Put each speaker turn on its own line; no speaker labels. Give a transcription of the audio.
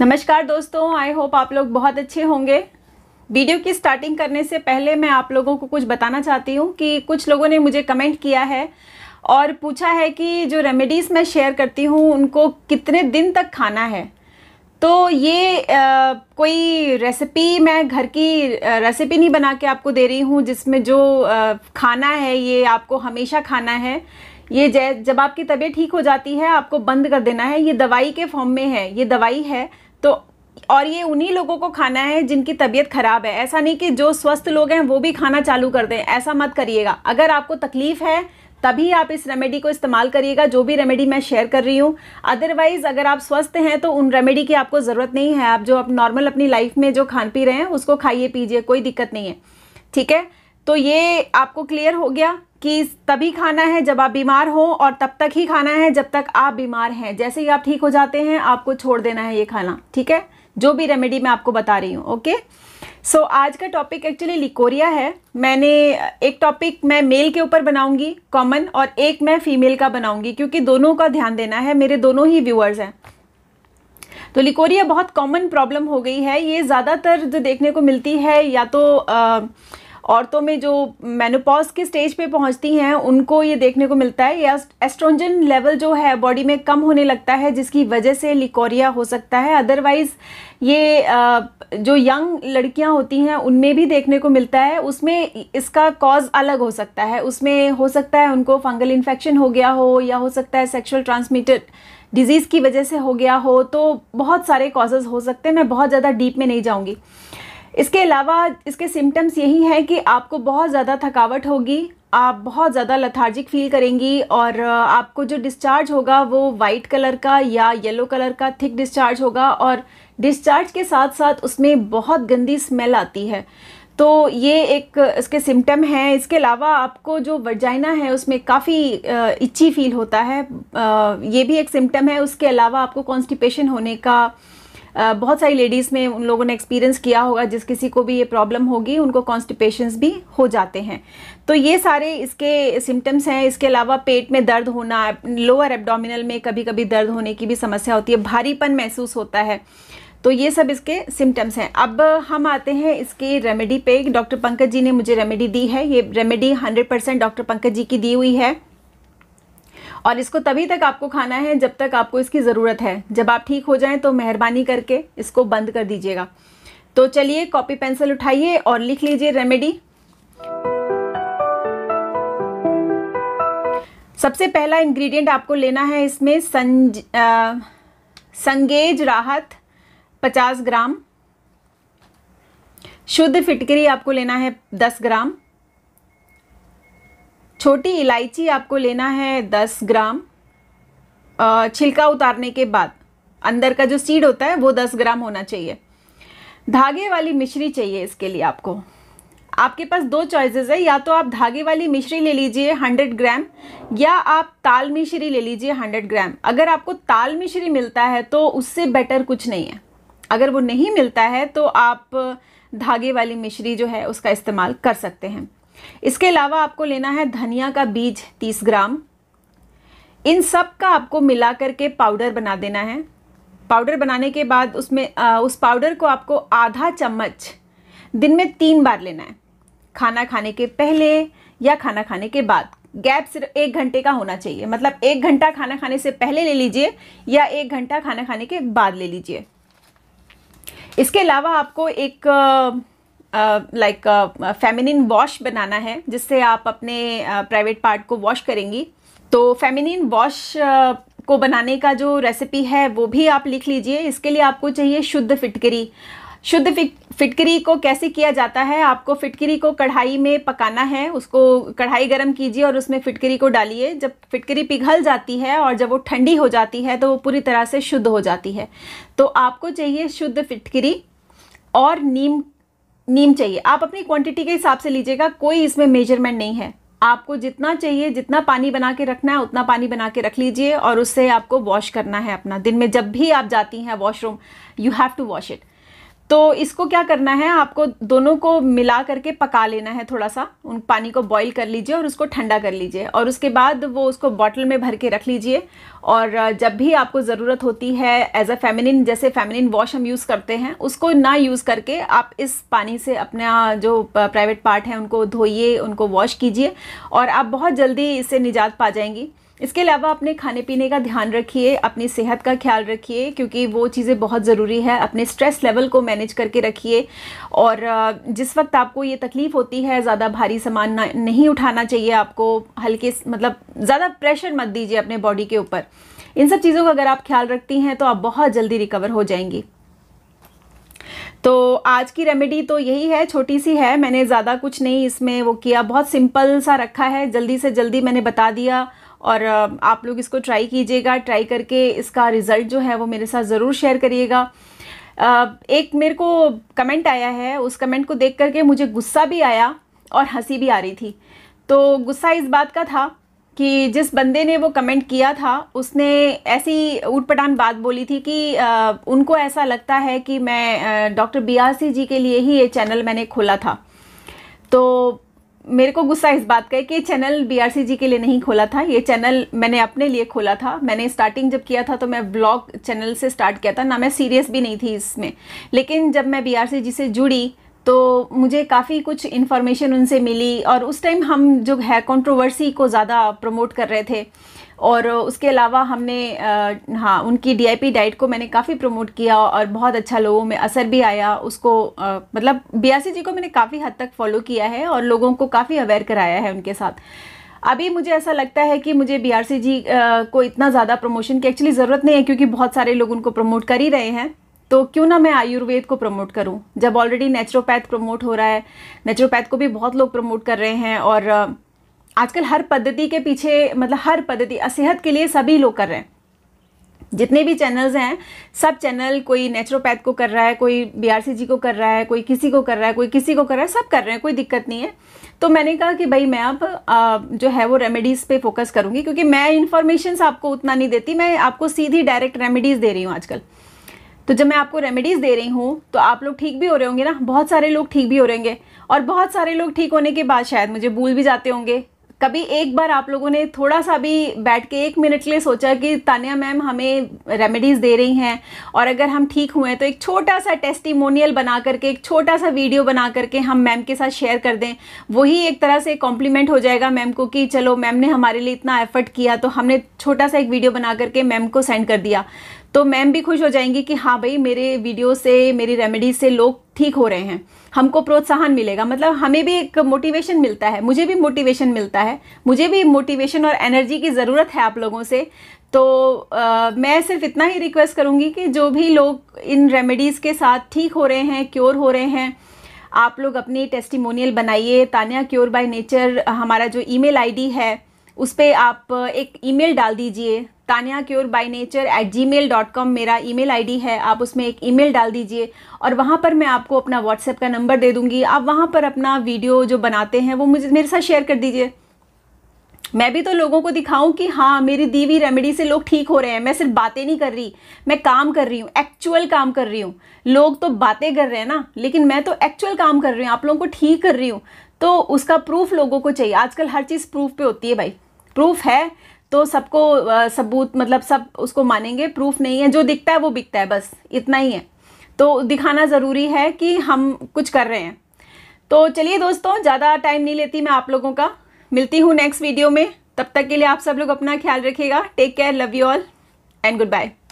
नमस्कार दोस्तों I hope आप लोग बहुत अच्छे होंगे वीडियो की स्टार्टिंग करने से पहले मैं आप लोगों को कुछ बताना चाहती हूँ कि कुछ लोगों ने मुझे कमेंट किया है और पूछा है कि जो रेमेडीज़ मैं शेयर करती हूँ उनको कितने दिन तक खाना है तो ये आ, कोई रेसिपी मैं घर की रेसिपी नहीं बना के आपको दे रही हूँ जिसमें जो आ, खाना है ये आपको हमेशा खाना है ये जब आपकी तबीयत ठीक हो जाती है आपको बंद कर देना है ये दवाई के फॉर्म में है ये दवाई है तो और ये उन्हीं लोगों को खाना है जिनकी तबीयत ख़राब है ऐसा नहीं कि जो स्वस्थ लोग हैं वो भी खाना चालू कर दें ऐसा मत करिएगा अगर आपको तकलीफ़ है तभी आप इस रेमेडी को इस्तेमाल करिएगा जो भी रेमेडी मैं शेयर कर रही हूँ अदरवाइज़ अगर आप स्वस्थ हैं तो उन रेमेडी की आपको ज़रूरत नहीं है आप जो आप नॉर्मल अपनी लाइफ में जो खान पी रहे हैं उसको खाइए पीजिए कोई दिक्कत नहीं है ठीक है तो ये आपको क्लियर हो गया कि तभी खाना है जब आप बीमार हो और तब तक ही खाना है जब तक आप बीमार हैं जैसे ही आप ठीक हो जाते हैं आपको छोड़ देना है ये खाना ठीक है जो भी रेमेडी मैं आपको बता रही हूँ ओके सो so, आज का टॉपिक एक्चुअली लिकोरिया है मैंने एक टॉपिक मैं मेल के ऊपर बनाऊंगी कॉमन और एक मैं फीमेल का बनाऊंगी क्योंकि दोनों का ध्यान देना है मेरे दोनों ही व्यूअर्स हैं तो लिकोरिया बहुत कॉमन प्रॉब्लम हो गई है ये ज़्यादातर जो देखने को मिलती है या तो आ, औरतों में जो मेनोपॉज के स्टेज पे पहुंचती हैं उनको ये देखने को मिलता है या एस्ट्रोजन लेवल जो है बॉडी में कम होने लगता है जिसकी वजह से लिकोरिया हो सकता है अदरवाइज़ ये जो यंग लड़कियां होती हैं उनमें भी देखने को मिलता है उसमें इसका कॉज अलग हो सकता है उसमें हो सकता है उनको फंगल इन्फेक्शन हो गया हो या हो सकता है सेक्शुअल ट्रांसमिटेड डिजीज़ की वजह से हो गया हो तो बहुत सारे कॉजेज़ हो सकते हैं मैं बहुत ज़्यादा डीप में नहीं जाऊँगी इसके अलावा इसके सिम्टम्स यही हैं कि आपको बहुत ज़्यादा थकावट होगी आप बहुत ज़्यादा लथार्जिक फील करेंगी और आपको जो डिस्चार्ज होगा वो वाइट कलर का या येलो कलर का थिक डिस्चार्ज होगा और डिस्चार्ज के साथ साथ उसमें बहुत गंदी स्मेल आती है तो ये एक इसके सिम्टम हैं इसके अलावा आपको जो वर्जाइना है उसमें काफ़ी इच्छी फील होता है ये भी एक सिम्टम है उसके अलावा आपको कॉन्स्टिपेशन होने का बहुत सारी लेडीज़ में उन लोगों ने एक्सपीरियंस किया होगा जिस किसी को भी ये प्रॉब्लम होगी उनको कॉन्स्टिपेशंस भी हो जाते हैं तो ये सारे इसके सिम्टम्स हैं इसके अलावा पेट में दर्द होना लोअर एब्डोमिनल में कभी कभी दर्द होने की भी समस्या होती है भारीपन महसूस होता है तो ये सब इसके सिम्टम्स हैं अब हम आते हैं इसकी रेमेडी पे डॉक्टर पंकज जी ने मुझे रेमेडी दी है ये remedy 100 percent doctor Pankaj ji की दी हुई है और इसको तभी तक आपको खाना है जब तक आपको इसकी ज़रूरत है जब आप ठीक हो जाएं तो मेहरबानी करके इसको बंद कर दीजिएगा तो चलिए कॉपी पेंसिल उठाइए और लिख लीजिए रेमेडी सबसे पहला इंग्रेडिएंट आपको लेना है इसमें संज आ, संगेज राहत 50 ग्राम शुद्ध फिटकरी आपको लेना है 10 ग्राम छोटी इलायची आपको लेना है दस ग्राम छिलका उतारने के बाद अंदर का जो सीड होता है वो दस ग्राम होना चाहिए धागे वाली मिश्री चाहिए इसके लिए आपको आपके पास दो चॉइसेस है या तो आप धागे वाली मिश्री ले लीजिए 100 ग्राम या आप ताल मिश्री ले लीजिए 100 ग्राम अगर आपको ताल मिश्री मिलता है तो उससे बेटर कुछ नहीं है अगर वो नहीं मिलता है तो आप धागे वाली मिश्री जो है उसका इस्तेमाल कर सकते हैं इसके अलावा आपको लेना है धनिया का बीज 30 ग्राम इन सब का आपको मिला करके पाउडर बना देना है पाउडर बनाने के बाद उसमें आ, उस पाउडर को आपको आधा चम्मच दिन में तीन बार लेना है खाना खाने के पहले या खाना खाने के बाद गैप सिर्फ एक घंटे का होना चाहिए मतलब एक घंटा खाना खाने से पहले ले लीजिए या एक घंटा खाना खाने के बाद ले लीजिए इसके अलावा आपको एक लाइक फेमिनिन वॉश बनाना है जिससे आप अपने प्राइवेट पार्ट को वॉश करेंगी तो फेमिनिन वॉश को बनाने का जो रेसिपी है वो भी आप लिख लीजिए इसके लिए आपको चाहिए शुद्ध फिटकरी शुद्ध फिट फिटकरी को कैसे किया जाता है आपको फिटकरी को कढ़ाई में पकाना है उसको कढ़ाई गर्म कीजिए और उसमें फिटकरी को डालिए जब फिटकरी पिघल जाती है और जब वो ठंडी हो जाती है तो वो पूरी तरह से शुद्ध हो जाती है तो आपको चाहिए शुद्ध फिटकरी और नीम नीम चाहिए आप अपनी क्वांटिटी के हिसाब से लीजिएगा कोई इसमें मेजरमेंट नहीं है आपको जितना चाहिए जितना पानी बना के रखना है उतना पानी बना के रख लीजिए और उससे आपको वॉश करना है अपना दिन में जब भी आप जाती हैं washroom you have to wash it तो इसको क्या करना है आपको दोनों को मिला करके पका लेना है थोड़ा सा उन पानी को बॉईल कर लीजिए और उसको ठंडा कर लीजिए और उसके बाद वो उसको बॉटल में भर के रख लीजिए और जब भी आपको ज़रूरत होती है एज अ फेमिनिन जैसे फेमिनिन वॉश हम यूज़ करते हैं उसको ना यूज़ करके आप इस पानी से अपना जो प्राइवेट पार्ट है उनको धोइए उनको वॉश कीजिए और आप बहुत जल्दी इससे निजात पा जाएंगी इसके अलावा अपने खाने पीने का ध्यान रखिए अपनी सेहत का ख्याल रखिए क्योंकि वो चीज़ें बहुत ज़रूरी है अपने स्ट्रेस लेवल को मैनेज करके रखिए और जिस वक्त आपको ये तकलीफ़ होती है ज़्यादा भारी सामान नहीं उठाना चाहिए आपको हल्के मतलब ज़्यादा प्रेशर मत दीजिए अपने बॉडी के ऊपर इन सब चीज़ों का अगर आप ख्याल रखती हैं तो आप बहुत जल्दी रिकवर हो जाएंगी तो आज की रेमेडी तो यही है छोटी सी है मैंने ज़्यादा कुछ नहीं इसमें वो किया बहुत सिंपल सा रखा है जल्दी से जल्दी मैंने बता दिया और आप लोग इसको ट्राई कीजिएगा ट्राई करके इसका रिज़ल्ट जो है वो मेरे साथ ज़रूर शेयर करिएगा एक मेरे को कमेंट आया है उस कमेंट को देख करके मुझे गुस्सा भी आया और हंसी भी आ रही थी तो गुस्सा इस बात का था कि जिस बंदे ने वो कमेंट किया था उसने ऐसी ऊटपटान बात बोली थी कि उनको ऐसा लगता है कि मैं doctor B R C ji के लिए ही ये चैनल मैंने खोला था तो मेरे को गुस्सा इस बात का है कि ये चैनल बी जी के लिए नहीं खोला था ये चैनल मैंने अपने लिए खोला था मैंने स्टार्टिंग जब किया था तो मैं ब्लॉग चैनल से स्टार्ट किया था ना मैं सीरियस भी नहीं थी इसमें लेकिन जब मैं बी जी से जुड़ी तो मुझे काफ़ी कुछ इन्फॉर्मेशन उनसे मिली और उस टाइम हम जो है कंट्रोवर्सी को ज़्यादा प्रमोट कर रहे थे और उसके अलावा हमने हाँ उनकी डी डाइट को मैंने काफ़ी प्रमोट किया और बहुत अच्छा लोगों में असर भी आया उसको आ, मतलब बियासी जी को मैंने काफ़ी हद तक फॉलो किया है और लोगों को काफ़ी अवेयर कराया है उनके साथ अभी मुझे ऐसा लगता है कि मुझे बी जी को इतना ज़्यादा प्रमोशन की एक्चुअली ज़रूरत नहीं है क्योंकि बहुत सारे लोग उनको प्रमोट कर ही रहे हैं तो क्यों ना मैं आयुर्वेद को प्रमोट करूं जब ऑलरेडी नेचुरोपैथ प्रमोट हो रहा है नेचुरोपैथ को भी बहुत लोग प्रमोट कर रहे हैं और आजकल हर पद्धति के पीछे मतलब हर पद्धति सेहत के लिए सभी लोग कर रहे हैं जितने भी चैनल्स हैं सब चैनल कोई नेचुरोपैथ को कर रहा है कोई जी को कर रहा है कोई किसी को कर रहा है कोई किसी को कर रहा है सब कर रहे हैं कोई दिक्कत नहीं है तो मैंने कहा कि भाई मैं अब जो है वो रेमेडीज़ पे फोकस करूँगी क्योंकि मैं इन्फॉर्मेशन आपको उतना नहीं देती मैं आपको सीधी डायरेक्ट रेमेडीज़ दे रही हूँ आजकल तो जब मैं आपको रेमेडीज़ दे रही हूँ तो आप लोग ठीक भी हो रहे होंगे ना बहुत सारे लोग ठीक भी हो रहेंगे और बहुत सारे लोग ठीक होने के बाद शायद मुझे भूल भी जाते होंगे कभी एक बार आप लोगों ने थोड़ा सा भी बैठ के एक मिनट के लिए सोचा कि तानिया मैम हमें रेमेडीज़ दे रही हैं और अगर हम ठीक हुए हैं तो एक छोटा सा टेस्टिमोनियल बना करके एक छोटा सा वीडियो बना करके हम मैम के साथ शेयर कर दें वही एक तरह से कॉम्प्लीमेंट हो जाएगा मैम को कि चलो मैम ने हमारे लिए इतना एफर्ट किया तो हमने छोटा सा एक वीडियो बना करके मैम को सेंड कर दिया तो मैम भी खुश हो जाएंगी कि हाँ भाई मेरे वीडियो से मेरी रेमेडी से लोग ठीक हो रहे हैं हमको प्रोत्साहन मिलेगा मतलब हमें भी एक मोटिवेशन मिलता है मुझे भी मोटिवेशन मिलता है मुझे भी मोटिवेशन और एनर्जी की ज़रूरत है आप लोगों से तो आ, मैं सिर्फ इतना ही रिक्वेस्ट करूँगी कि जो भी लोग इन रेमेडीज़ के साथ ठीक हो रहे हैं क्योर हो रहे हैं आप लोग अपनी टेस्टिमोनियल बनाइए तानिया क्योर बाय नेचर हमारा जो ईमेल आईडी है उस पर आप एक ईमेल डाल दीजिए Tania cure by nature at Gmail dot com मेरा ई मेल है आप उसमें एक ई डाल दीजिए और वहाँ पर मैं आपको अपना व्हाट्सएप का नंबर दे दूँगी आप वहाँ पर अपना वीडियो जो बनाते हैं वो मुझे मेरे साथ शेयर कर दीजिए मैं भी तो लोगों को दिखाऊं कि हाँ मेरी दी रेमेडी से लोग ठीक हो रहे हैं मैं सिर्फ बातें नहीं कर रही मैं काम कर रही हूँ एक्चुअल काम कर रही हूँ लोग तो बातें कर रहे हैं ना लेकिन मैं तो एक्चुअल काम कर रही हूँ आप लोगों को ठीक कर रही हूँ तो उसका प्रूफ लोगों को चाहिए आजकल हर चीज़ प्रूफ पे होती है भाई प्रूफ है तो सबको सबूत मतलब सब उसको मानेंगे प्रूफ नहीं है जो दिखता है वो बिकता है बस इतना ही है तो दिखाना ज़रूरी है कि हम कुछ कर रहे हैं तो चलिए दोस्तों ज़्यादा टाइम नहीं लेती मैं आप लोगों का मिलती हूँ नेक्स्ट वीडियो में तब तक के लिए आप सब लोग अपना ख्याल रखिएगा take care love you all and good bye